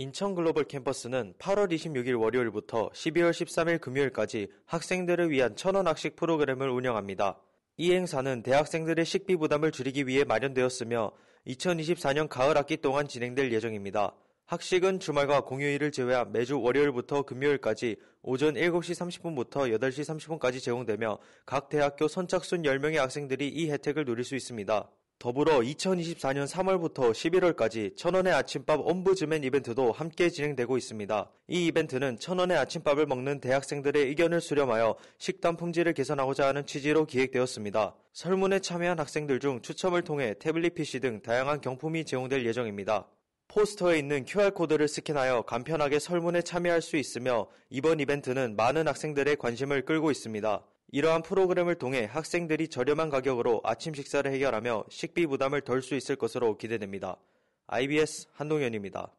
인천 글로벌 캠퍼스는 8월 26일 월요일부터 12월 13일 금요일까지 학생들을 위한 천원 학식 프로그램을 운영합니다. 이 행사는 대학생들의 식비 부담을 줄이기 위해 마련되었으며 2024년 가을 학기 동안 진행될 예정입니다. 학식은 주말과 공휴일을 제외한 매주 월요일부터 금요일까지 오전 7시 30분부터 8시 30분까지 제공되며 각 대학교 선착순 10명의 학생들이 이 혜택을 누릴 수 있습니다. 더불어 2024년 3월부터 11월까지 천원의 아침밥 엄부즈맨 이벤트도 함께 진행되고 있습니다. 이 이벤트는 천원의 아침밥을 먹는 대학생들의 의견을 수렴하여 식단 품질을 개선하고자 하는 취지로 기획되었습니다. 설문에 참여한 학생들 중 추첨을 통해 태블릿 PC 등 다양한 경품이 제공될 예정입니다. 포스터에 있는 QR코드를 스캔하여 간편하게 설문에 참여할 수 있으며 이번 이벤트는 많은 학생들의 관심을 끌고 있습니다. 이러한 프로그램을 통해 학생들이 저렴한 가격으로 아침 식사를 해결하며 식비 부담을 덜 수 있을 것으로 기대됩니다. IBS 한동현입니다.